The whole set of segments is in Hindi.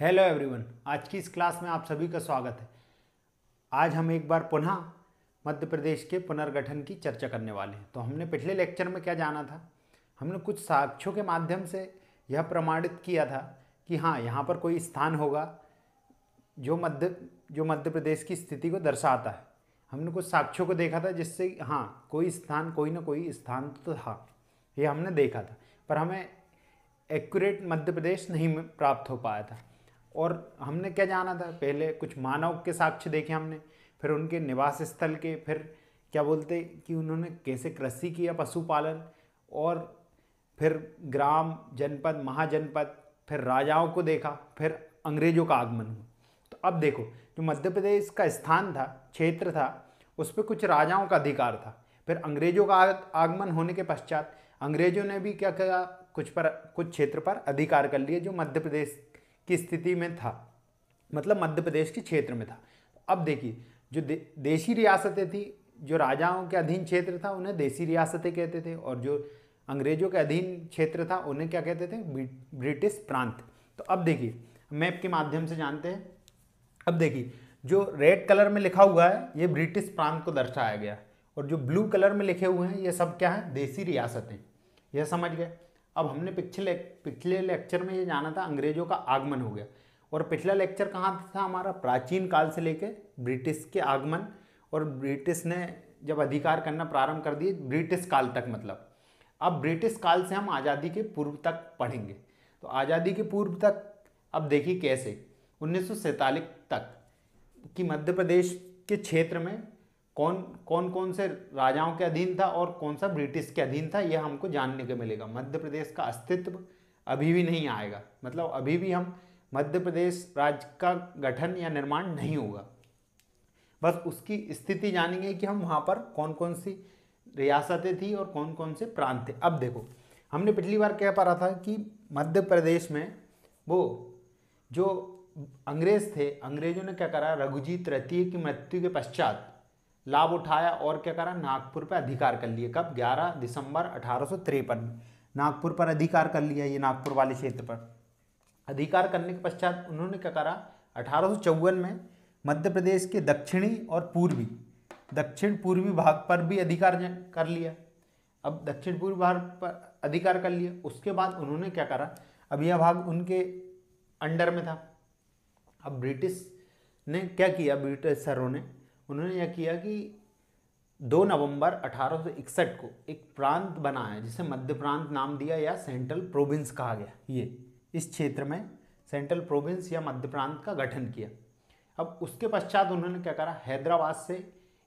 हेलो एवरीवन आज की इस क्लास में आप सभी का स्वागत है आज हम एक बार पुनः मध्य प्रदेश के पुनर्गठन की चर्चा करने वाले हैं तो हमने पिछले लेक्चर में क्या जाना था हमने कुछ साक्ष्यों के माध्यम से यह प्रमाणित किया था कि हाँ यहाँ पर कोई स्थान होगा जो मध्य जो मध्य प्रदेश की स्थिति को दर्शाता है हमने कुछ साक्ष्यों को देखा था जिससे हाँ कोई स्थान कोई ना कोई स्थान तो था ये हमने देखा था पर हमें एक्यूरेट मध्य प्रदेश नहीं प्राप्त हो पाया था और हमने क्या जाना था पहले कुछ मानव के साक्ष्य देखे हमने फिर उनके निवास स्थल के फिर क्या बोलते कि उन्होंने कैसे कृषि किया पशुपालन और फिर ग्राम जनपद महाजनपद फिर राजाओं को देखा फिर अंग्रेज़ों का आगमन हुआ तो अब देखो जो मध्य प्रदेश का स्थान था क्षेत्र था उस पर कुछ राजाओं का अधिकार था फिर अंग्रेज़ों का आगमन होने के पश्चात अंग्रेज़ों ने भी क्या किया कुछ पर कुछ क्षेत्र पर अधिकार कर लिए जो मध्य प्रदेश की स्थिति में था मतलब मध्य प्रदेश के क्षेत्र में था अब देखिए जो दे, देशी रियासतें थी जो राजाओं के अधीन क्षेत्र था उन्हें देशी रियासतें कहते थे और जो अंग्रेजों के अधीन क्षेत्र था उन्हें क्या कहते थे ब्रिटिश प्रांत तो अब देखिए मैप के माध्यम से जानते हैं अब देखिए जो रेड कलर में लिखा हुआ है ये ब्रिटिश प्रांत को दर्शाया गया और जो ब्लू कलर में लिखे हुए हैं ये सब क्या है देसी रियासतें यह समझ गए अब हमने पिछले पिछले लेक्चर में ये जाना था अंग्रेजों का आगमन हो गया और पिछला लेक्चर कहाँ था हमारा प्राचीन काल से लेके ब्रिटिश के आगमन और ब्रिटिश ने जब अधिकार करना प्रारंभ कर दिए ब्रिटिश काल तक मतलब अब ब्रिटिश काल से हम आज़ादी के पूर्व तक पढ़ेंगे तो आज़ादी के पूर्व तक अब देखिए कैसे उन्नीस तक कि मध्य प्रदेश के क्षेत्र में कौन कौन कौन से राजाओं के अधीन था और कौन सा ब्रिटिश के अधीन था यह हमको जानने को मिलेगा मध्य प्रदेश का अस्तित्व अभी भी नहीं आएगा मतलब अभी भी हम मध्य प्रदेश राज्य का गठन या निर्माण नहीं होगा बस उसकी स्थिति जानेंगे कि हम वहाँ पर कौन कौन सी रियासतें थी और कौन कौन से प्रांत थे अब देखो हमने पिछली बार कह पा रहा था कि मध्य प्रदेश में वो जो अंग्रेज़ थे अंग्रेज़ों ने क्या करा रघुजी तृतीय की मृत्यु के पश्चात लाभ उठाया और क्या करा नागपुर पर अधिकार कर लिए कब 11 दिसंबर अठारह में नागपुर पर अधिकार कर लिया ये नागपुर वाले क्षेत्र पर अधिकार करने के पश्चात उन्होंने क्या करा अठारह में मध्य प्रदेश के दक्षिणी और पूर्वी दक्षिण पूर्वी भाग पर भी अधिकार कर लिया अब दक्षिण पूर्वी भाग पर अधिकार कर लिया उसके बाद उन्होंने क्या करा अब यह भाग उनके अंडर में था अब ब्रिटिश ने क्या किया ब्रिटिश सरों ने उन्होंने यह किया कि 2 नवंबर 1861 को एक प्रांत बनाया जिसे मध्य प्रांत नाम दिया या सेंट्रल प्रोविंस कहा गया ये इस क्षेत्र में सेंट्रल प्रोविंस या मध्य प्रांत का गठन किया अब उसके पश्चात उन्होंने क्या करा हैदराबाद से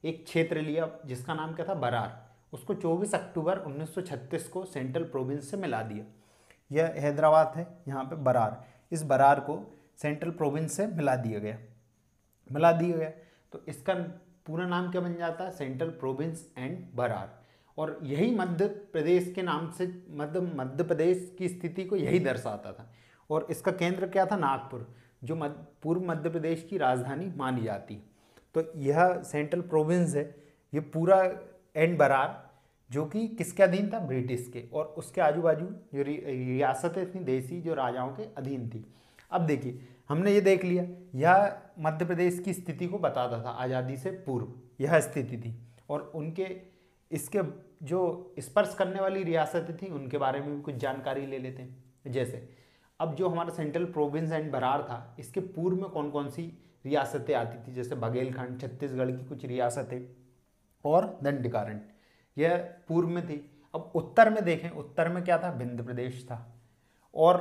एक क्षेत्र लिया जिसका नाम क्या था बरार उसको 24 अक्टूबर 1936 को सेंट्रल प्रोविंस से मिला दिया यह हैदराबाद है यहाँ पे बरार इस बरार को सेंट्रल प्रोविंस से मिला दिया गया मिला दिया गया तो इसका पूरा नाम क्या बन जाता है सेंट्रल प्रोविंस एंड बरार और यही मध्य प्रदेश के नाम से मध्य मध्य प्रदेश की स्थिति को यही दर्शाता था और इसका केंद्र क्या था नागपुर जो मध्य पूर्व मध्य प्रदेश की राजधानी मानी जाती तो यह सेंट्रल प्रोविंस है ये पूरा एंड बरार जो कि किसके अधीन था ब्रिटिश के और उसके आजू बाजू जो रियासतें थी देसी जो राजाओं के अधीन थी अब देखिए हमने ये देख लिया यह मध्य प्रदेश की स्थिति को बताता था आज़ादी से पूर्व यह स्थिति थी और उनके इसके जो स्पर्श करने वाली रियासतें थी उनके बारे में भी कुछ जानकारी ले लेते हैं जैसे अब जो हमारा सेंट्रल प्रोविंस एंड बरार था इसके पूर्व में कौन कौन सी रियासतें आती थी जैसे बघेलखंड छत्तीसगढ़ की कुछ रियासतें और दंडकारण यह पूर्व में थी अब उत्तर में देखें उत्तर में क्या था विंध्य प्रदेश था और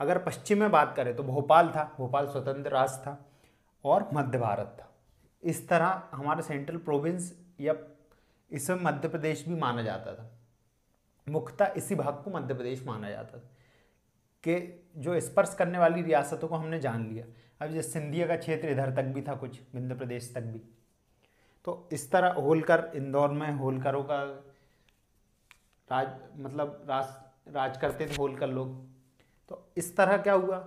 अगर पश्चिम में बात करें तो भोपाल था भोपाल स्वतंत्र राष्ट्र था और मध्य भारत था इस तरह हमारा सेंट्रल प्रोविंस या इसमें मध्य प्रदेश भी माना जाता था मुख्यतः इसी भाग को मध्य प्रदेश माना जाता था कि जो स्पर्श करने वाली रियासतों को हमने जान लिया अब जैसे सिंधिया का क्षेत्र इधर तक भी था कुछ मध्य प्रदेश तक भी तो इस तरह होलकर इंदौर में होलकरों का राज मतलब राज राज करते थे होलकर लोग तो इस तरह क्या हुआ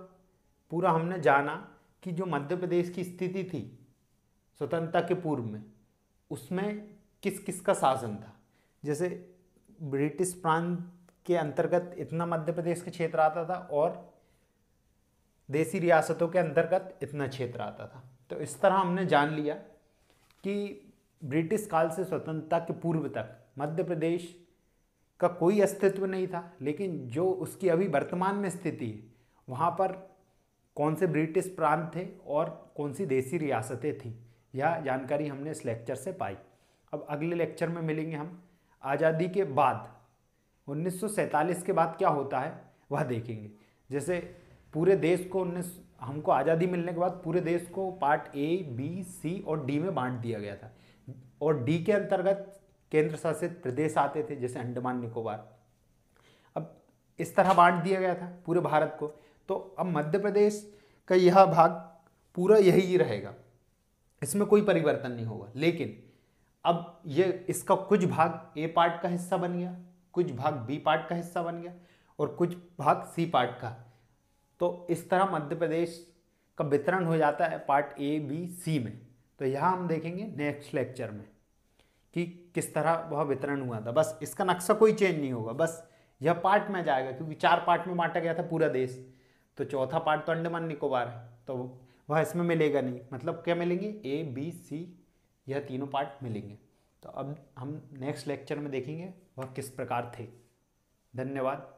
पूरा हमने जाना कि जो मध्य प्रदेश की स्थिति थी स्वतंत्रता के पूर्व में उसमें किस किस का शासन था जैसे ब्रिटिश प्रांत के अंतर्गत इतना मध्य प्रदेश का क्षेत्र आता था और देसी रियासतों के अंतर्गत इतना क्षेत्र आता था तो इस तरह हमने जान लिया कि ब्रिटिश काल से स्वतंत्रता के पूर्व तक मध्य प्रदेश का कोई अस्तित्व नहीं था लेकिन जो उसकी अभी वर्तमान में स्थिति है वहाँ पर कौन से ब्रिटिश प्रांत थे और कौन सी देसी रियासतें थीं यह जानकारी हमने इस लेक्चर से पाई अब अगले लेक्चर में मिलेंगे हम आज़ादी के बाद 1947 के बाद क्या होता है वह देखेंगे जैसे पूरे देश को उन्नीस हमको आज़ादी मिलने के बाद पूरे देश को पार्ट ए बी सी और डी में बांट दिया गया था और डी के अंतर्गत केंद्र शासित प्रदेश आते थे जैसे अंडमान निकोबार अब इस तरह बांट दिया गया था पूरे भारत को तो अब मध्य प्रदेश का यह भाग पूरा यही रहेगा इसमें कोई परिवर्तन नहीं होगा लेकिन अब ये इसका कुछ भाग ए पार्ट का हिस्सा बन गया कुछ भाग बी पार्ट का हिस्सा बन गया और कुछ भाग सी पार्ट का तो इस तरह मध्य प्रदेश का वितरण हो जाता है पार्ट ए बी सी में तो यहाँ हम देखेंगे नेक्स्ट लेक्चर में कि किस तरह वह वितरण हुआ था बस इसका नक्शा कोई चेंज नहीं होगा बस यह पार्ट में जाएगा क्योंकि चार पार्ट में बांटा गया था पूरा देश तो चौथा पार्ट तो अंडमान निकोबार है तो वह इसमें मिलेगा नहीं मतलब क्या मिलेंगे ए बी सी यह तीनों पार्ट मिलेंगे तो अब हम नेक्स्ट लेक्चर में देखेंगे वह किस प्रकार थे धन्यवाद